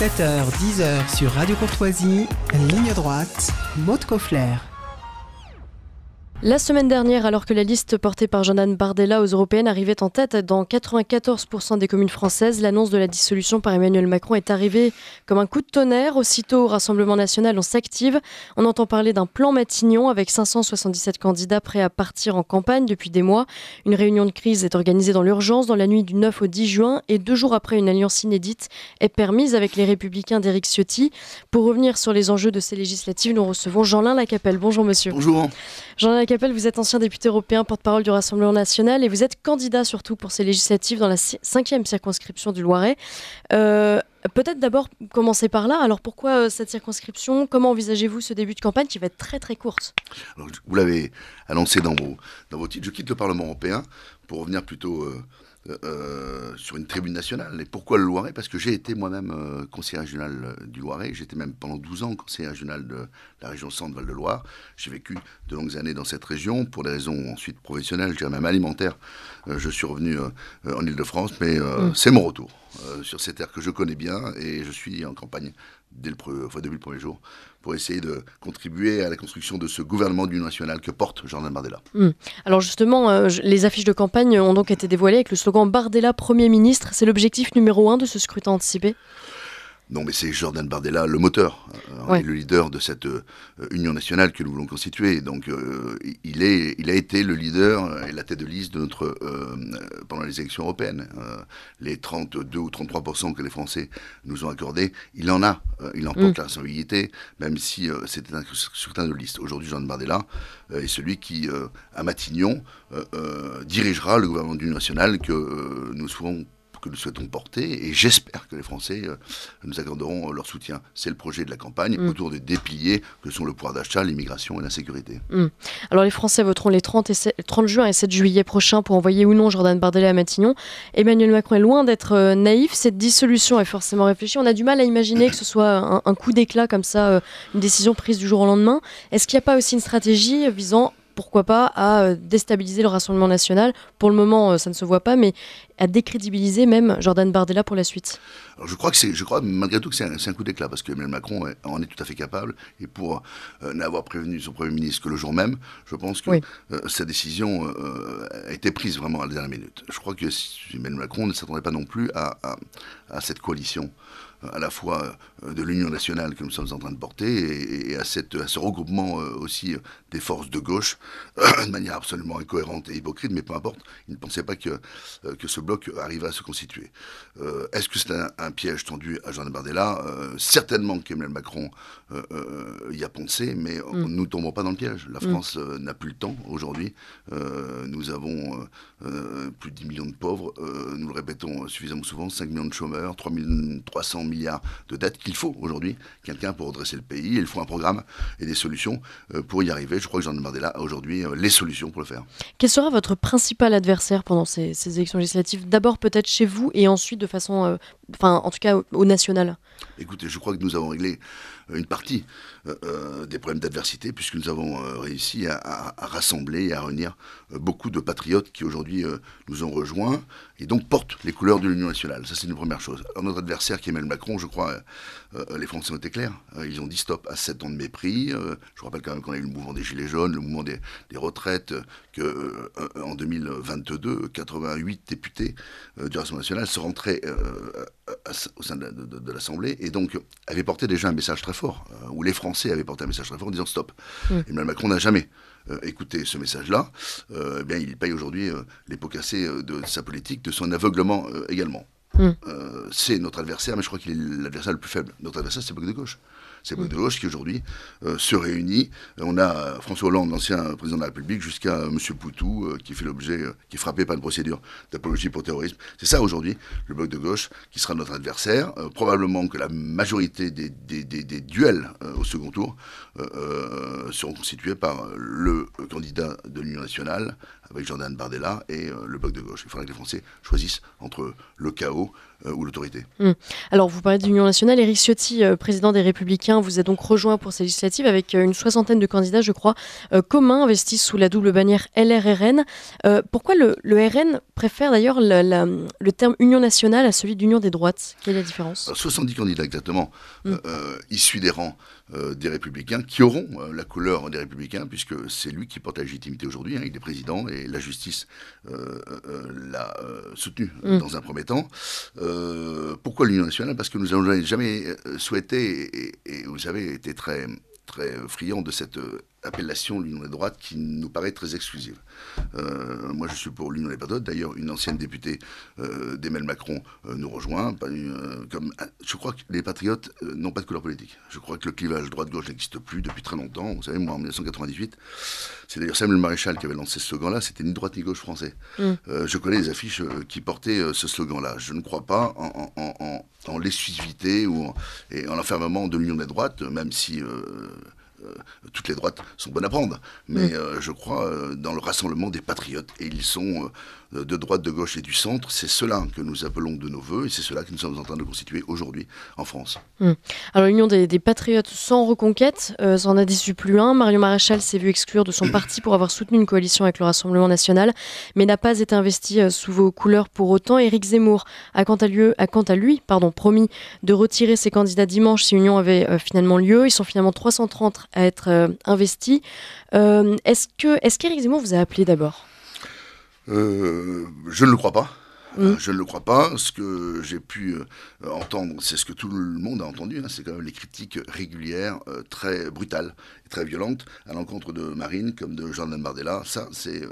7h, 10h sur Radio Courtoisie, ligne droite, Maud Coffler. La semaine dernière, alors que la liste portée par Jean-Anne Bardella aux européennes arrivait en tête dans 94% des communes françaises, l'annonce de la dissolution par Emmanuel Macron est arrivée comme un coup de tonnerre. Aussitôt au Rassemblement national, on s'active. On entend parler d'un plan Matignon avec 577 candidats prêts à partir en campagne depuis des mois. Une réunion de crise est organisée dans l'urgence dans la nuit du 9 au 10 juin et deux jours après, une alliance inédite est permise avec les républicains d'Éric Ciotti. Pour revenir sur les enjeux de ces législatives, nous recevons Jean-Lin Lacapelle. Bonjour monsieur. Bonjour vous êtes ancien député européen, porte-parole du Rassemblement national et vous êtes candidat surtout pour ces législatives dans la cinquième circonscription du Loiret. Euh, peut-être d'abord commencer par là. Alors pourquoi euh, cette circonscription Comment envisagez-vous ce début de campagne qui va être très très courte Vous l'avez annoncé dans vos, dans vos titres. Je quitte le Parlement européen pour revenir plutôt euh, euh, sur une tribune nationale. Et pourquoi le Loiret Parce que j'ai été moi-même euh, conseiller régional euh, du Loiret. J'étais même pendant 12 ans conseiller régional de la région Centre-Val de Loire. J'ai vécu de longues années dans cette région pour des raisons ensuite professionnelles, je dirais même alimentaires. je suis revenu en Ile-de-France, mais mmh. c'est mon retour sur ces terres que je connais bien et je suis en campagne dès le, début premier jour, pour essayer de contribuer à la construction de ce gouvernement du national que porte Jordan Bardella. Hmm. Alors justement, euh, les affiches de campagne ont donc été dévoilées avec le slogan Bardella Premier ministre. C'est l'objectif numéro un de ce scrutin anticipé non, mais c'est Jordan Bardella, le moteur, euh, hein, le leader de cette euh, union nationale que nous voulons constituer. Donc, euh, il, est, il a été le leader et la tête de liste de notre, pendant les élections européennes. les 32 ou 33 que les Français nous ont accordés, il en a, il en mm. la responsabilité, même si c'était un soutien de liste. Aujourd'hui, Jordan Bardella est celui qui, à Matignon, dirigera le gouvernement d'union nationale que nous souhaitons que nous souhaitons porter et j'espère que les Français euh, nous accorderont euh, leur soutien. C'est le projet de la campagne mm. autour des piliers que sont le pouvoir d'achat, l'immigration et la sécurité. Mm. Alors les Français voteront les 30, et 30 juin et 7 juillet prochains pour envoyer ou non Jordan Bardella à Matignon. Emmanuel Macron est loin d'être euh, naïf, cette dissolution est forcément réfléchie. On a du mal à imaginer que ce soit un, un coup d'éclat comme ça, une décision prise du jour au lendemain. Est-ce qu'il n'y a pas aussi une stratégie visant pourquoi pas à déstabiliser le Rassemblement national. Pour le moment, ça ne se voit pas, mais à décrédibiliser même Jordan Bardella pour la suite Alors je crois que c'est, je crois malgré tout que c'est un, coup d'éclat parce que Emmanuel Macron en est tout à fait capable et pour euh, n'avoir prévenu son premier ministre que le jour même, je pense que euh, sa décision euh, a été prise vraiment à la dernière minute. Je crois que Emmanuel Macron ne s'attendait pas non plus à, à, cette coalition à la fois de l'Union nationale que nous sommes en train de porter et à, à ce regroupement aussi des forces de gauche de manière absolument incohérente et hypocrite, mais peu importe. Il ne pensait pas que, que ce arrive à se constituer. Euh, est-ce que c'est un, piège tendu à jean Bardella euh, Certainement qu'Emmanuel Macron euh, euh, y a pensé, mais mm. nous ne tombons pas dans le piège. La mm. France n'a plus le temps aujourd'hui. nous avons plus de 10 millions de pauvres, nous le répétons suffisamment souvent, 5 millions de chômeurs, 3 300 milliards de dettes qu'il faut aujourd'hui, quelqu'un pour redresser le pays. Il faut un programme et des solutions pour y arriver. Je crois que de Bardella a aujourd'hui les solutions pour le faire. Quel sera votre principal adversaire pendant ces élections législatives d'abord peut-être chez vous et ensuite de façon euh, enfin en tout cas au, national Écoutez, je crois que nous avons réglé euh, une partie euh, euh, des problèmes d'adversité, puisque nous avons réussi à, rassembler et à réunir beaucoup de patriotes qui aujourd'hui nous ont rejoints et donc portent les couleurs de l'Union nationale. Ça, c'est une première chose. Alors, notre adversaire, qui est Emmanuel Macron, je crois, les Français ont été clairs. Hein. ils ont dit stop à 7 ans de mépris. je rappelle quand même qu'on a eu le mouvement des Gilets jaunes, le mouvement des, retraites, qu'en en 2022, 88 députés du Rassemblement national se rentraient euh, au sein de, l'Assemblée, et donc avait porté déjà un message très fort, euh, ou où les Français avaient porté un message très fort en disant stop. Mm. Emmanuel Macron n'a jamais euh, écouté ce message-là. Eh bien, il paye aujourd'hui les pots cassés de, sa politique, de son aveuglement également. Mm. c'est notre adversaire, mais je crois qu'il est l'adversaire le plus faible. Notre adversaire, c'est le bloc de gauche. C'est de gauche qui aujourd'hui euh, se réunit. Euh, on a euh, François Hollande, l'ancien président de la République, jusqu'à M. Poutou, qui fait l'objet, qui est frappé par une procédure d'apologie pour terrorisme. C'est ça aujourd'hui, le bloc de gauche, qui sera notre adversaire. probablement que la majorité des, des, des duels au second tour seront constitués par le candidat de l'Union nationale, avec Jordan Bardella, et le bloc de gauche. Il faudra que les Français choisissent entre le chaos, euh, ou l'autorité. Hmm. Alors, vous parlez d'Union nationale. Éric Ciotti, euh, président des Républicains, vous a donc rejoint pour ces législatives avec euh, une soixantaine de candidats, je crois, communs, investis sous la double bannière LRRN. pourquoi le, RN préfère d'ailleurs le terme Union nationale à celui d'Union des droites Quelle est la différence 70 candidats exactement, hmm. issus des rangs euh, des républicains qui auront euh, la couleur des républicains, puisque c'est lui qui porte la légitimité aujourd'hui, avec hein, il est président et la justice euh, l'a soutenu mm. dans un premier temps. pourquoi l'Union nationale Parce que nous n'avons jamais souhaité, et, vous avez été très très friand de cette appellation l'union des droites qui nous paraît très exclusive. Euh, moi, je suis pour l'union des patriotes. D'ailleurs, une ancienne députée euh, d'Emmanuel Macron euh, nous rejoint. Euh, comme, je crois que les patriotes n'ont pas de couleur politique. Je crois que le clivage droite-gauche n'existe plus depuis très longtemps. Vous savez, moi, en 1998, c'est d'ailleurs Samuel Maréchal qui avait lancé ce slogan-là. C'était ni droite ni gauche français. Mm. je connais les affiches qui portaient ce slogan-là. Je ne crois pas en, en, en, l'exclusivité ou en, et en l'enfermement de l'union des droites, même si euh, toutes les droites sont bonnes à prendre, mais mm. euh, je crois euh, dans le rassemblement des patriotes. Et ils sont euh, de droite, de gauche et du centre, c'est cela que nous appelons de nos voeux et c'est cela que nous sommes en train de constituer aujourd'hui en France. Hmm. Alors l'Union des, patriotes sans reconquête, ça euh, en a déçu plus un. Marion Maréchal s'est vu exclure de son parti pour avoir soutenu une coalition avec le Rassemblement national, mais n'a pas été investi euh, sous vos couleurs pour autant. Éric Zemmour a quant à, quant à lui pardon, promis de retirer ses candidats dimanche si l'union avait finalement lieu. Ils sont finalement 330 à être investis. Est-ce qu'Éric est Zemmour vous a appelé d'abord euh, je ne le crois pas. Mm. Euh, je ne le crois pas. Ce que j'ai pu euh, entendre, c'est ce que tout le monde a entendu, hein. c'est quand même les critiques régulières, euh, très brutales et très violentes à l'encontre de Marine comme de Jordan Bardella. Ça, c'est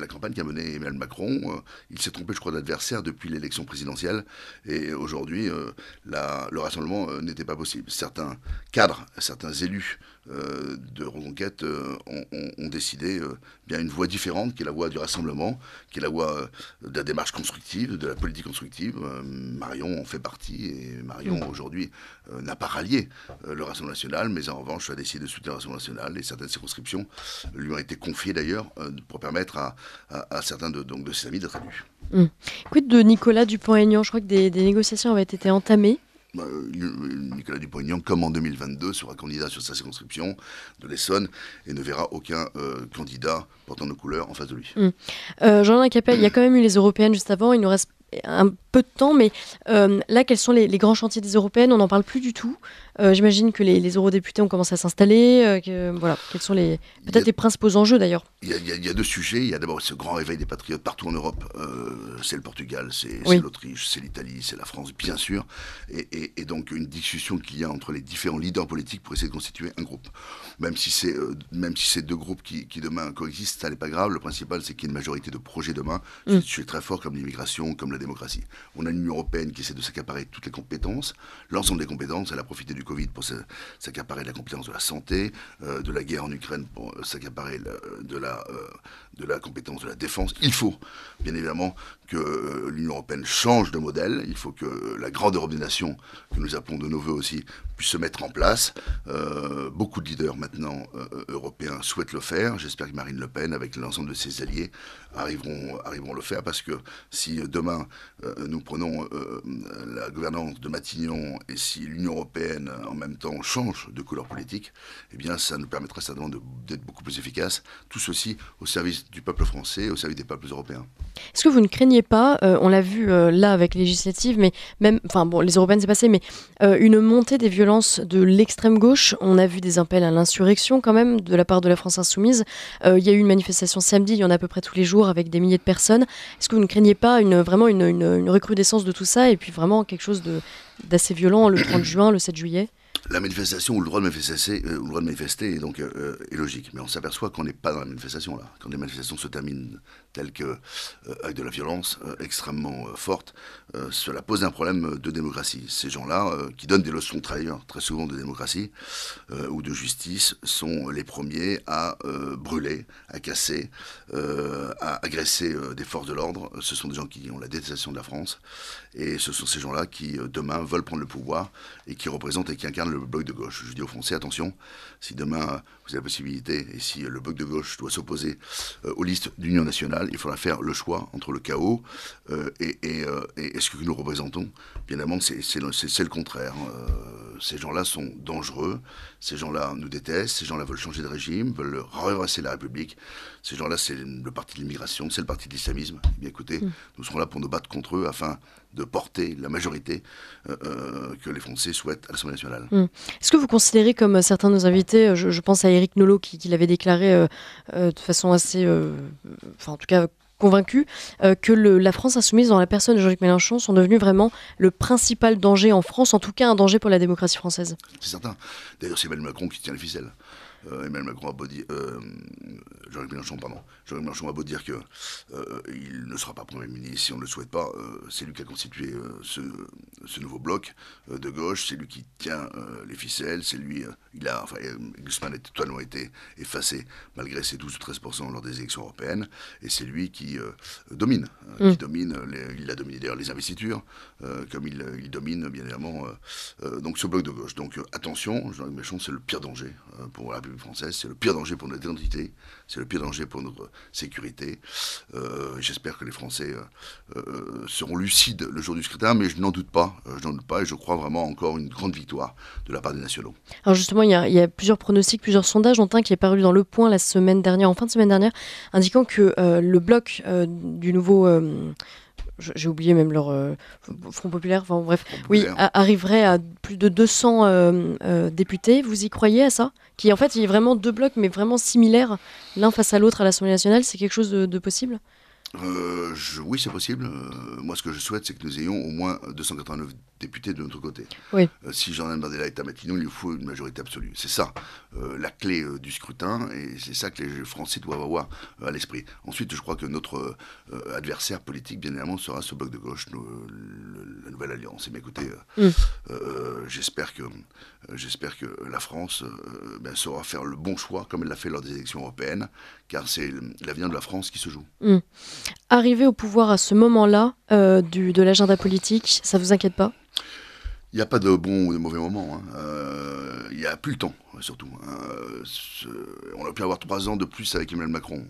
la campagne qu'a menée Emmanuel Macron. il s'est trompé, je crois, d'adversaire depuis l'élection présidentielle. Et aujourd'hui, le rassemblement n'était pas possible. Certains cadres, certains élus de Reconquête ont, ont, décidé bien une voie différente, qui est la voie du rassemblement, qui est la voie de la constructive, de la politique constructive. Euh, Marion en fait partie et Marion mm. aujourd'hui euh, n'a pas rallié euh, le Rassemblement national, mais en revanche a décidé de soutenir le Rassemblement national et certaines circonscriptions lui ont été confiées d'ailleurs pour permettre à, à, certains de, donc, de ses amis d'être élus. Mm. de Nicolas Dupont-Aignan, je crois que des, des négociations avaient été entamées bah, euh, euh, Nicolas Dupont-Aignan, comme en 2022, sera candidat sur sa circonscription de l'Essonne et ne verra aucun euh, candidat portant nos couleurs en face de lui. Hum. jean luc Capel, il y a quand même eu les européennes juste avant. Il nous reste un peu de temps, mais euh, là, quels sont les, grands chantiers des européennes On n'en parle plus du tout. Euh, j'imagine que les, eurodéputés ont commencé à s'installer. Euh, que, voilà, quels sont les peut-être les principaux enjeux d'ailleurs Il y, a deux sujets. Il y a d'abord ce grand réveil des patriotes partout en Europe. c'est le Portugal, c'est l'Autriche, c'est l'Italie, c'est la France, bien sûr. Et, donc une discussion qu'il y a entre les différents leaders politiques pour essayer de constituer un groupe. Même si c'est même si c'est deux groupes qui, demain coexistent, ça n'est pas grave. Le principal, c'est qu'il y ait une majorité de projets demain. Je mm. suis très fort comme l'immigration, comme la démocratie. On a l'Union européenne qui essaie de s'accaparer toutes les compétences, l'ensemble des compétences. Elle a profité du Covid pour s'accaparer de la compétence de la santé, euh, de la guerre en Ukraine pour euh, s'accaparer euh, de, la, de la compétence de la défense. Il faut, bien évidemment, que l'Union européenne change de modèle. Il faut que la grande Europe des nations, que nous appelons de nos voeux aussi, puisse se mettre en place. beaucoup de leaders maintenant européens souhaitent le faire. J'espère que Marine Le Pen, avec l'ensemble de ses alliés, arriveront, arriveront à le faire parce que si demain euh, nous prenons euh, euh, la gouvernance de Matignon, et si l'Union européenne en même temps change de couleur politique, eh bien ça nous permettrait certainement d'être beaucoup plus efficace. Tout ceci au service du peuple français, au service des peuples européens. Est-ce que vous ne craignez pas, on l'a vu là avec les législatives, mais même, enfin bon, les européennes c'est passé, mais une montée des violences de l'extrême gauche. On a vu des appels à l'insurrection quand même de la part de la France insoumise. Il y a eu une manifestation samedi, il y en a à peu près tous les jours avec des milliers de personnes. Est-ce que vous ne craignez pas une, vraiment une une, recrudescence de tout ça et puis vraiment quelque chose d'assez violent le 30 juin, le 7 juillet la manifestation ou le droit de manifester, euh, droit de manifester donc, euh, euh, est logique. Mais on s'aperçoit qu'on n'est pas dans la manifestation là. Quand les manifestations se terminent tels que euh, avec de la violence euh, extrêmement euh, forte, cela pose un problème de démocratie. Ces gens-là, qui donnent des leçons très hein, souvent de démocratie ou de justice, sont les premiers à brûler, à casser, à agresser des forces de l'ordre. Ce sont des gens qui ont la détestation de la France, et ce sont ces gens-là qui demain veulent prendre le pouvoir et qui représentent et qui incarnent le bloc de gauche. Je dis aux Français, attention, si demain vous avez la possibilité et si le bloc de gauche doit s'opposer aux listes d'Union nationale il faudra faire le choix entre le chaos euh, et, et, euh, ce que nous représentons. Bien évidemment, c'est le contraire. Hein, euh, ces gens-là sont dangereux, ces gens-là nous détestent, ces gens-là veulent changer de régime, veulent renverser la République, ces gens-là c'est le parti de l'immigration, c'est le parti de l'islamisme. Eh bien écoutez, hmm. nous serons là pour nous battre contre eux afin de porter la majorité euh, euh, que les Français souhaitent à l'Assemblée nationale. Hmm. Est-ce que vous considérez, comme certains de nos invités, euh, je, pense à Eric Nolot qui, l'avait déclaré de façon assez, enfin en tout cas convaincu euh, que la France insoumise, dans la personne de Jean-Luc Mélenchon, sont devenus vraiment le principal danger en France, en tout cas un danger pour la démocratie française. C'est certain. D'ailleurs, c'est Emmanuel Macron qui tient les ficelles. Euh, Emmanuel Macron a beau dire, euh, Jean-Luc Mélenchon, pardon, Jean-Luc Mélenchon a beau dire que euh, il ne sera pas Premier ministre si on ne le souhaite pas, c'est lui qui a constitué ce, nouveau bloc de gauche, c'est lui qui tient les ficelles, c'est lui, il a, enfin, Guzman a totalement été effacé malgré ses 12 ou 13% lors des élections européennes, et c'est lui qui domine, hein, qui mm. domine, il a dominé d'ailleurs les investitures, comme il, domine bien évidemment donc ce bloc de gauche. Donc attention, Jean-Luc Mélenchon, c'est le pire danger pour la c'est le pire danger pour notre identité, c'est le pire danger pour notre sécurité. Euh, j'espère que les Français euh, euh, seront lucides le jour du scrutin, mais je n'en doute pas. Je n'en doute pas et je crois vraiment encore une grande victoire de la part des nationaux. Alors justement, il y a, il y a plusieurs pronostics, plusieurs sondages, dont un qui est paru dans Le Point la semaine dernière, en fin de semaine dernière, indiquant que le bloc du nouveau j'ai oublié même leur euh, Front Populaire, enfin bref, oui, arriverait à plus de 200 euh, euh, députés. Vous y croyez à ça Qui en fait, il y a vraiment deux blocs, mais vraiment similaires l'un face à l'autre à l'Assemblée nationale. C'est quelque chose de possible euh, oui, c'est possible. Euh, moi, ce que je souhaite, c'est que nous ayons au moins 289 députés de notre côté. Oui. jean euh, si Jordan Bardella est à Matignon, il lui faut une majorité absolue. C'est ça la clé du scrutin, et c'est ça que les Français doivent avoir à l'esprit. Ensuite, je crois que notre adversaire politique, bien évidemment, sera ce bloc de gauche, la nouvelle alliance. Et eh écoutez, mm. j'espère que la France ben, saura faire le bon choix, comme elle l'a fait lors des élections européennes, car c'est l'avenir de la France qui se joue. Hmm. Arriver au pouvoir à ce moment-là euh, de l'agenda politique, ça vous inquiète pas Il n'y a pas de bon ou de mauvais moment. Hein. Euh, il n'y a plus le temps surtout. Hein, on a pu avoir trois ans de plus avec Emmanuel Macron.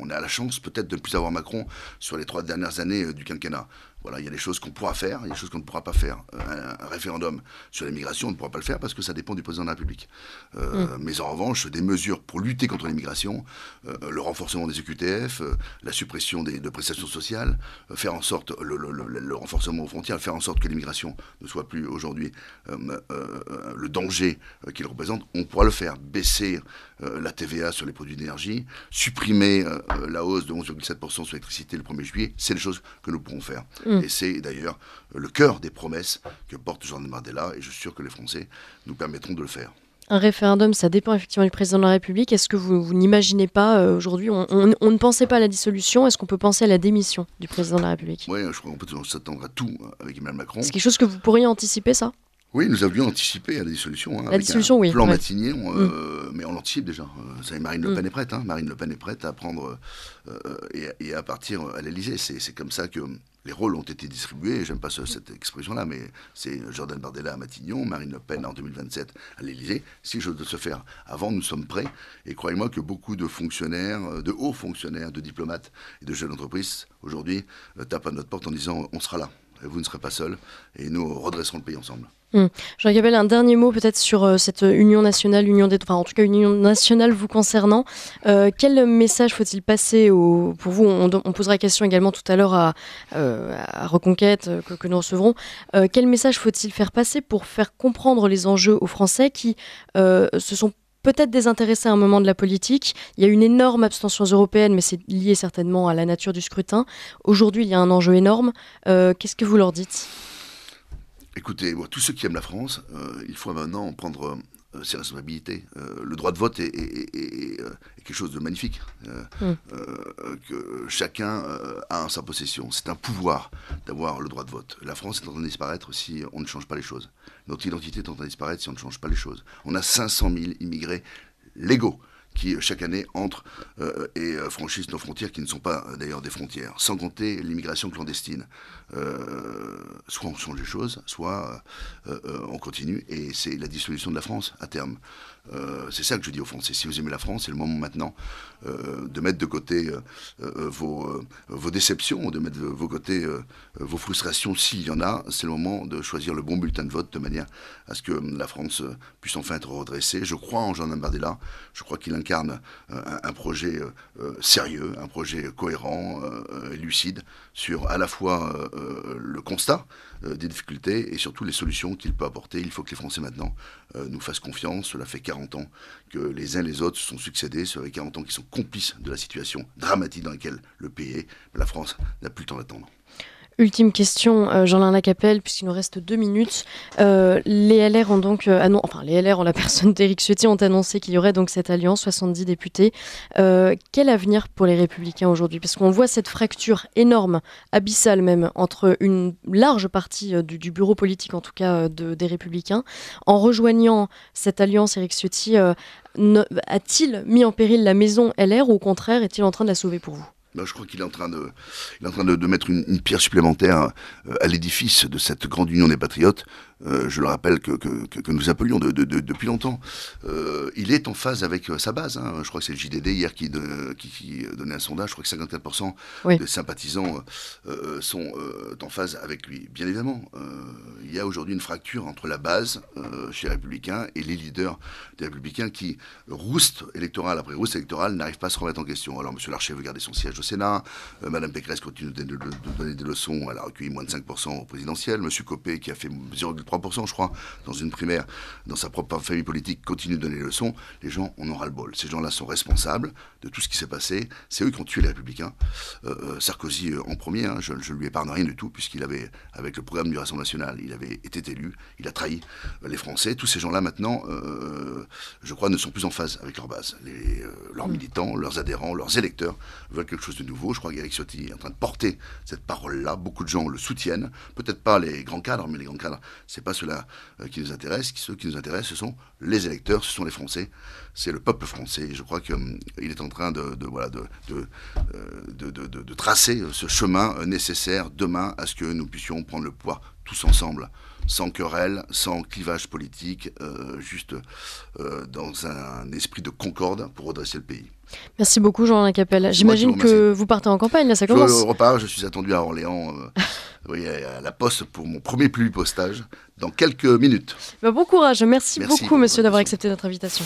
On a la chance peut-être de ne plus avoir Macron sur les trois dernières années euh, du quinquennat. Voilà, il y a des choses qu'on pourra faire, il y a des choses qu'on ne pourra pas faire. Euh, un, référendum sur l'immigration, on ne pourra pas le faire parce que ça dépend du président de la République. Euh, mm. Mais en revanche, des mesures pour lutter contre l'immigration, le renforcement des EQTF, la suppression des, de prestations sociales, faire en sorte le, le, renforcement aux frontières, faire en sorte que l'immigration ne soit plus aujourd'hui le danger qu'il représente, on pourra le faire, baisser euh, la TVA sur les produits d'énergie, supprimer euh, euh, la hausse de 11,7% sur l'électricité le 1er juillet, c'est les choses que nous pourrons faire. Mm. Et c'est d'ailleurs le cœur des promesses que porte Jean marc Mardella. et je suis sûr que les Français nous permettront de le faire. Un référendum, ça dépend effectivement du président de la République. Est-ce que vous, n'imaginez pas aujourd'hui, on, ne pensait pas à la dissolution, est-ce qu'on peut penser à la démission du président de la République Oui, je crois qu'on peut s'attendre à tout hein, avec Emmanuel Macron. C'est quelque chose que vous pourriez anticiper, ça oui, nous avions anticipé à la hein, dissolution. Hein, la un Plan Matignon, mm. euh, mais on l'anticipe déjà. Euh, savez, Marine Le mm. Pen est prête. Hein. Marine Le Pen est prête à prendre euh, et, à partir à l'Elysée. C'est comme ça que les rôles ont été distribués. J'aime pas mm. cette expression-là, mais c'est Jordan Bardella à Matignon, Marine Le Pen en 2027 à l'Elysée. Si je dois se faire avant, nous sommes prêts. Et croyez-moi que beaucoup de fonctionnaires, de hauts fonctionnaires, de diplomates et de jeunes entreprises aujourd'hui tapent à notre porte en disant on sera là vous ne serez pas seul et nous redresserons le pays ensemble. Hmm. jean Je un dernier mot peut-être sur euh, cette union nationale, union des, enfin en tout cas union nationale vous concernant. Euh, quel message faut-il passer au, pour vous on, posera la question également tout à l'heure à, euh, à, Reconquête que, que nous recevrons. quel message faut-il faire passer pour faire comprendre les enjeux aux Français qui se sont peut-être désintéressé à un moment de la politique. Il y a une énorme abstention européenne, mais c'est lié certainement à la nature du scrutin. Aujourd'hui, il y a un enjeu énorme. Euh, qu'est-ce que vous leur dites Écoutez, tous ceux qui aiment la France, euh, il faut maintenant prendre euh, ses responsabilités. Euh, le droit de vote est, euh, quelque chose de magnifique, hmm. que chacun a en sa possession. C'est un pouvoir d'avoir le droit de vote. La France est en train de disparaître si on ne change pas les choses. Notre identité est en train de disparaître si on ne change pas les choses. On a 500 000 immigrés légaux qui euh, chaque année entrent euh, et euh, franchissent nos frontières, qui ne sont pas d'ailleurs des frontières, sans compter l'immigration clandestine. soit on change les choses, soit on continue, et c'est la dissolution de la France à terme. Euh, c'est ça que je dis aux Français, si vous aimez la France, c'est le moment maintenant euh, de mettre de côté euh, vos, déceptions, de mettre de vos côtés vos frustrations, s'il y en a, c'est le moment de choisir le bon bulletin de vote de manière à ce que la France puisse enfin être redressée. Je crois en jean anne Bardella, je crois qu'il incarne un, un, projet sérieux, un projet cohérent, lucide, sur à la fois le constat, euh, des difficultés et surtout les solutions qu'il peut apporter. Il faut que les Français maintenant euh, nous fassent confiance. Cela fait 40 ans que les uns les autres se sont succédés. Cela fait 40 ans qu'ils sont complices de la situation dramatique dans laquelle le pays est. La France n'a plus le temps d'attendre. Ultime question, euh, Jean-Lin Lacapelle, puisqu'il nous reste deux minutes. Euh, les LR ont donc, euh, annon enfin les LR en la personne d'Éric Ciotti ont annoncé qu'il y aurait donc cette alliance, 70 députés. quel avenir pour les Républicains aujourd'hui Parce qu'on voit cette fracture énorme, abyssale même, entre une large partie du, bureau politique en tout cas de, des Républicains. En rejoignant cette alliance, Éric Ciotti a-t-il mis en péril la maison LR ou au contraire est-il en train de la sauver pour vous bah, je crois qu'il est en train de, en train de, mettre une, pierre supplémentaire euh, à l'édifice de cette grande union des patriotes euh, je le rappelle, que, que, nous appelions de, depuis longtemps. Euh, il est en phase avec euh, sa base. Hein. Je crois que c'est le JDD hier qui, qui, qui, donnait un sondage. Je crois que 54% des sympathisants sont en phase avec lui. Bien évidemment, il y a aujourd'hui une fracture entre la base chez les Républicains et les leaders des Républicains qui, rouste électoral après rouste électorale, n'arrivent pas à se remettre en question. Alors, M. Larcher veut garder son siège au Sénat. Madame Pécresse continue de, donner des leçons. Elle a recueilli moins de 5% au présidentiel. M. Copé, qui a fait 0,3 je crois, dans une primaire, dans sa propre famille politique, continue de donner les leçons, les gens, on en aura le bol. Ces gens-là sont responsables de tout ce qui s'est passé. C'est eux qui ont tué les Républicains. Euh, euh, Sarkozy euh, en premier, hein, je ne lui épargne rien du tout, puisqu'il avait, avec le programme du Rassemblement National, il avait été élu, il a trahi les Français. Tous ces gens-là, maintenant, je crois, ne sont plus en phase avec leur base. Les, leurs mm. militants, leurs adhérents, leurs électeurs veulent quelque chose de nouveau. Je crois qu'Eric Ciotti est en train de porter cette parole-là. Beaucoup de gens le soutiennent. Peut-être pas les grands cadres, mais les grands cadres n'est pas cela euh, qui nous intéresse. Ceux qui nous intéressent, ce sont les électeurs, ce sont les Français, c'est le peuple français. Et je crois qu'il hum, est en train de, de, euh, tracer euh, ce chemin nécessaire demain à ce que nous puissions prendre le pouvoir tous ensemble, sans querelle, sans clivage politique, euh, juste euh, dans un esprit de concorde pour redresser le pays. Merci beaucoup Jean-Alain Capel. J'imagine que vous partez en campagne, là ça commence. Je repars, je suis attendu à Orléans, euh, à la poste pour mon premier plus postage dans quelques minutes. Bah, bon courage, merci beaucoup monsieur d'avoir accepté notre invitation.